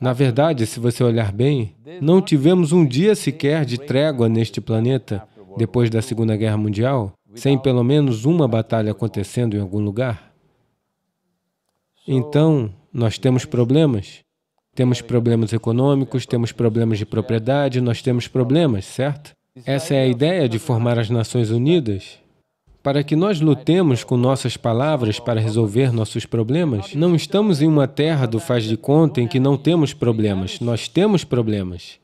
Na verdade, se você olhar bem, não tivemos um dia sequer de trégua neste planeta, depois da Segunda Guerra Mundial, sem pelo menos uma batalha acontecendo em algum lugar. Então, nós temos problemas. Temos problemas econômicos, temos problemas de propriedade, nós temos problemas, certo? Essa é a ideia de formar as Nações Unidas. Para que nós lutemos com nossas palavras para resolver nossos problemas, não estamos em uma terra do faz de conta em que não temos problemas. Nós temos problemas.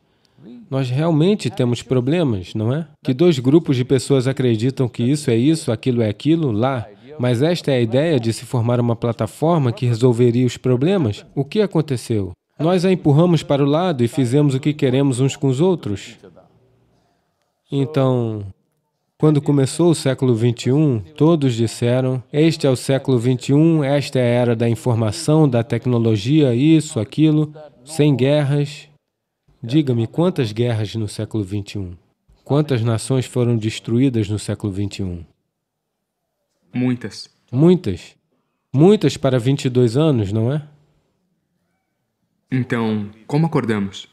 Nós realmente temos problemas, não é? Que dois grupos de pessoas acreditam que isso é isso, aquilo é aquilo, lá. Mas esta é a ideia de se formar uma plataforma que resolveria os problemas. O que aconteceu? Nós a empurramos para o lado e fizemos o que queremos uns com os outros. Então, quando começou o século XXI, todos disseram: Este é o século XXI, esta é a era da informação, da tecnologia, isso, aquilo, sem guerras. Diga-me quantas guerras no século XXI? Quantas nações foram destruídas no século XXI? Muitas. Muitas? Muitas para 22 anos, não é? Então, como acordamos?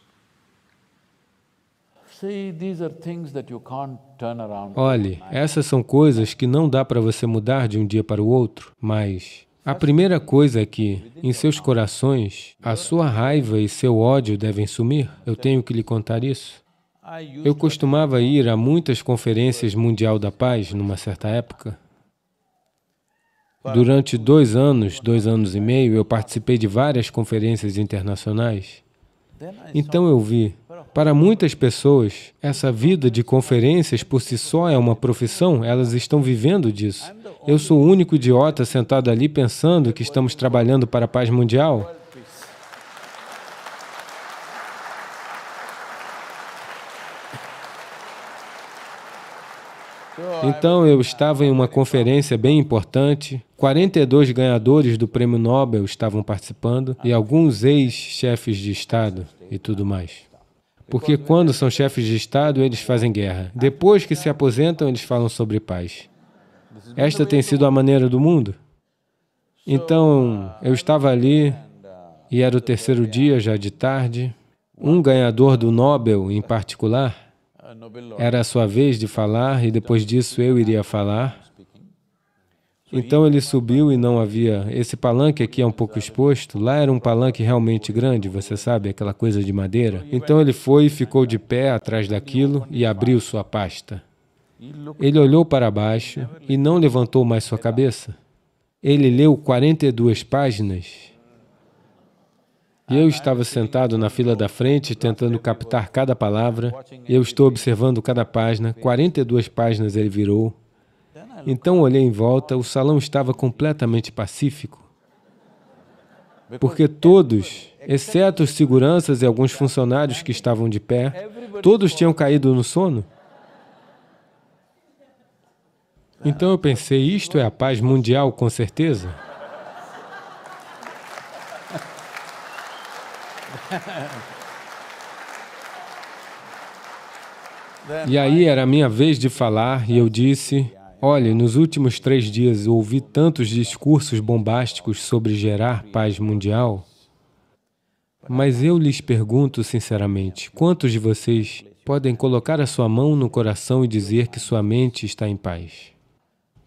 Olhe, essas são coisas que não dá para você mudar de um dia para o outro, mas a primeira coisa é que, em seus corações, a sua raiva e seu ódio devem sumir. Eu tenho que lhe contar isso. Eu costumava ir a muitas conferências mundial da paz numa certa época. Durante dois anos, dois anos e meio, eu participei de várias conferências internacionais. Então eu vi para muitas pessoas, essa vida de conferências por si só é uma profissão, elas estão vivendo disso. Eu sou o único idiota sentado ali pensando que estamos trabalhando para a paz mundial. Então eu estava em uma conferência bem importante. 42 ganhadores do Prêmio Nobel estavam participando e alguns ex-chefes de Estado e tudo mais. Porque quando são chefes de Estado, eles fazem guerra. Depois que se aposentam, eles falam sobre paz. Esta tem sido a maneira do mundo. Então, eu estava ali, e era o terceiro dia, já de tarde. Um ganhador do Nobel, em particular, era a sua vez de falar, e depois disso eu iria falar. Então ele é subiu e não havia. Esse palanque aqui é um pouco exposto. Lá era um palanque realmente grande, você sabe, aquela coisa de madeira. Então, então ele foi e ficou de pé atrás daquilo e abriu sua pasta. Ele olhou para né? baixo e não levantou mais sua cabeça. Ele leu 42 páginas. E eu estava sentado na fila da frente, tentando captar cada palavra. Eu estou observando cada página. 42 páginas ele virou. Então olhei em volta, o salão estava completamente pacífico, porque todos, é exceto os seguranças e alguns funcionários que estavam de pé, todos tinham caído no sono. Tá. Então eu pensei, isto é a paz mundial, com certeza. Né, e aí era a minha vez de falar, e eu disse, Olhe, nos últimos três dias ouvi tantos discursos bombásticos sobre gerar paz mundial, mas eu lhes pergunto sinceramente, quantos de vocês podem colocar a sua mão no coração e dizer que sua mente está em paz?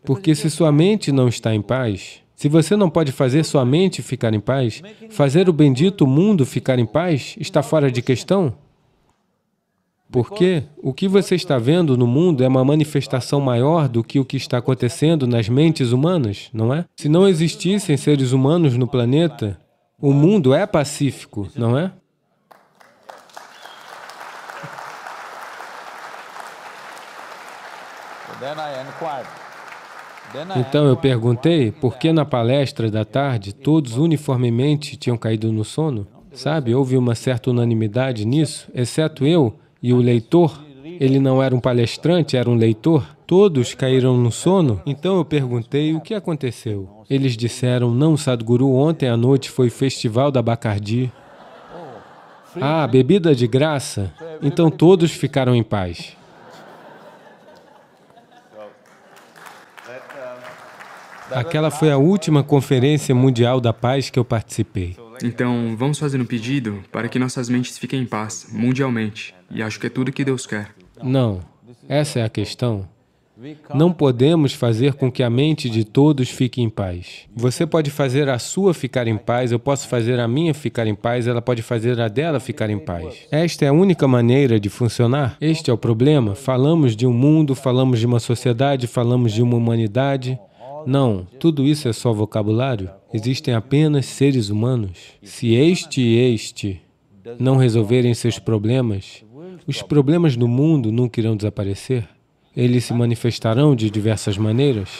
Porque se sua mente não está em paz, se você não pode fazer sua mente ficar em paz, fazer o bendito mundo ficar em paz está fora de questão. Porque o que você está vendo no mundo é uma manifestação maior do que o que está acontecendo nas mentes humanas, não é? Se não existissem seres humanos no planeta, o mundo é pacífico, não é? Então eu perguntei por que na palestra da tarde todos uniformemente tinham caído no sono. Sabe, houve uma certa unanimidade nisso, exceto eu, e o leitor, ele não era um palestrante, era um leitor, todos caíram no sono. Então eu perguntei o que aconteceu. Eles disseram, não, Sadhguru, ontem à noite foi festival da Bacardi. Ah, bebida de graça? Então todos ficaram em paz. Aquela foi a última conferência mundial da paz que eu participei. Então, vamos fazer um pedido para que nossas mentes fiquem em paz, mundialmente. E acho que é tudo que Deus quer. Não, essa é a questão. Não podemos fazer com que a mente de todos fique em paz. Você pode fazer a sua ficar em paz, eu posso fazer a minha ficar em paz, ela pode fazer a dela ficar em paz. Esta é a única maneira de funcionar. Este é o problema. Falamos de um mundo, falamos de uma sociedade, falamos de uma humanidade. Não, tudo isso é só vocabulário. Existem apenas seres humanos. Se este e este não resolverem seus problemas, os problemas do mundo nunca irão desaparecer. Eles se manifestarão de diversas maneiras.